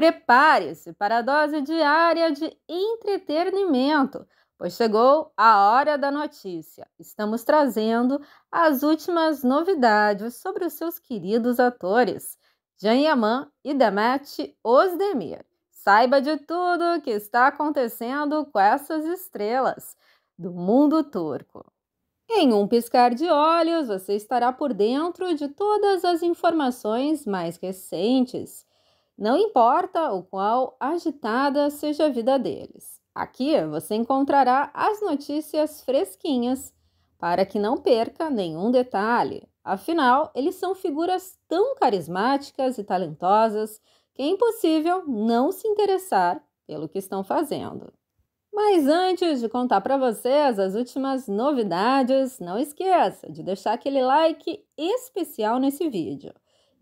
Prepare-se para a dose diária de entretenimento, pois chegou a hora da notícia. Estamos trazendo as últimas novidades sobre os seus queridos atores, Jean Yaman e Demet Osdemir. Saiba de tudo o que está acontecendo com essas estrelas do mundo turco. Em um piscar de olhos, você estará por dentro de todas as informações mais recentes não importa o qual agitada seja a vida deles. Aqui você encontrará as notícias fresquinhas para que não perca nenhum detalhe. Afinal, eles são figuras tão carismáticas e talentosas que é impossível não se interessar pelo que estão fazendo. Mas antes de contar para vocês as últimas novidades, não esqueça de deixar aquele like especial nesse vídeo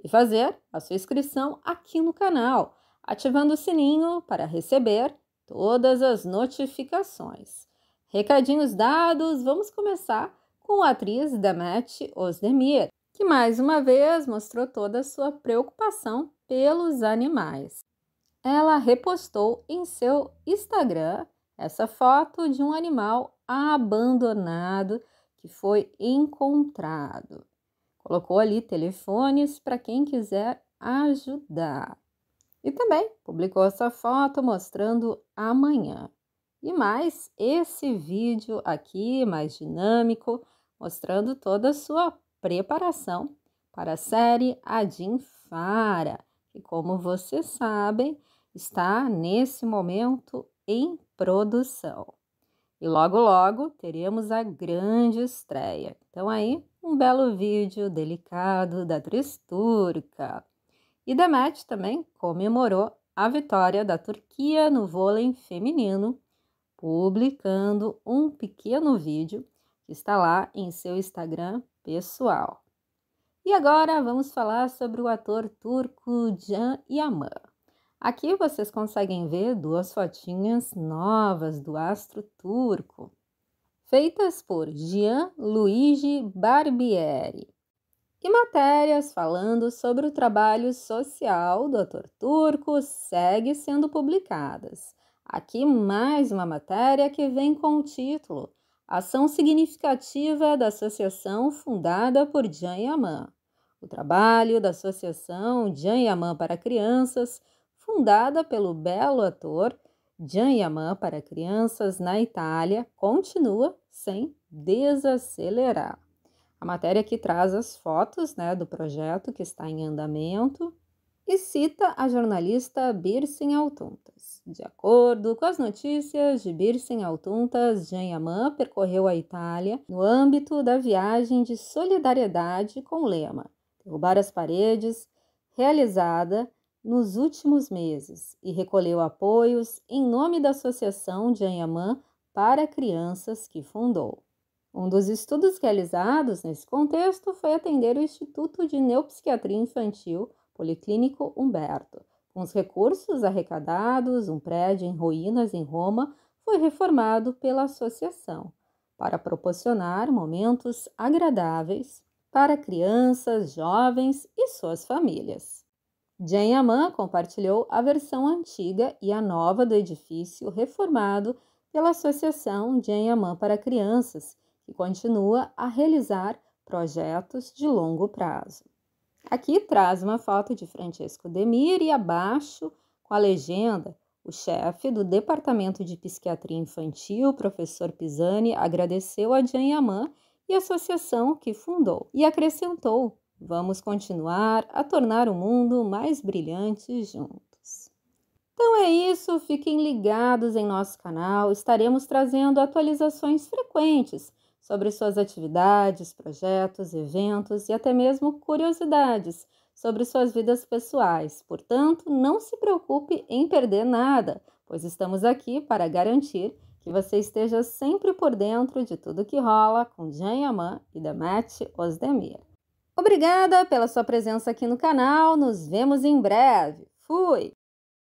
e fazer a sua inscrição aqui no canal, ativando o sininho para receber todas as notificações. Recadinhos dados, vamos começar com a atriz Demet Osdemir, que mais uma vez mostrou toda a sua preocupação pelos animais. Ela repostou em seu Instagram essa foto de um animal abandonado que foi encontrado. Colocou ali telefones para quem quiser ajudar. E também publicou essa foto mostrando amanhã. E mais esse vídeo aqui, mais dinâmico, mostrando toda a sua preparação para a série Adin Fara, que, como vocês sabem, está nesse momento em produção. E logo, logo teremos a grande estreia. Então, aí, um belo vídeo delicado da atriz turca. E Demet também comemorou a vitória da Turquia no vôlei feminino, publicando um pequeno vídeo que está lá em seu Instagram pessoal. E agora vamos falar sobre o ator turco Can Yaman. Aqui vocês conseguem ver duas fotinhas novas do astro turco, feitas por Gian Luigi Barbieri. E matérias falando sobre o trabalho social do ator turco seguem sendo publicadas. Aqui mais uma matéria que vem com o título Ação Significativa da Associação fundada por Jan Yaman. O trabalho da Associação Jan Yaman para Crianças fundada pelo belo ator Gian Yaman para crianças na Itália, continua sem desacelerar. A matéria aqui traz as fotos né, do projeto que está em andamento e cita a jornalista Birsen Altuntas. De acordo com as notícias de Birsen Altuntas, Yaman percorreu a Itália no âmbito da viagem de solidariedade com o lema Derrubar as Paredes, realizada nos últimos meses e recolheu apoios em nome da Associação de Anhamã para Crianças que fundou. Um dos estudos realizados nesse contexto foi atender o Instituto de Neopsiquiatria Infantil Policlínico Humberto. Com os recursos arrecadados, um prédio em ruínas em Roma foi reformado pela associação para proporcionar momentos agradáveis para crianças, jovens e suas famílias. Jan Yaman compartilhou a versão antiga e a nova do edifício reformado pela Associação Jan Yaman para Crianças, que continua a realizar projetos de longo prazo. Aqui traz uma foto de Francesco Demir e abaixo, com a legenda, o chefe do Departamento de Psiquiatria Infantil, professor Pisani, agradeceu a Jan Yaman e a associação que fundou e acrescentou Vamos continuar a tornar o mundo mais brilhante juntos. Então é isso, fiquem ligados em nosso canal. Estaremos trazendo atualizações frequentes sobre suas atividades, projetos, eventos e até mesmo curiosidades sobre suas vidas pessoais. Portanto, não se preocupe em perder nada, pois estamos aqui para garantir que você esteja sempre por dentro de tudo que rola com Jan Yaman e Demet Osdemir. Obrigada pela sua presença aqui no canal. Nos vemos em breve. Fui!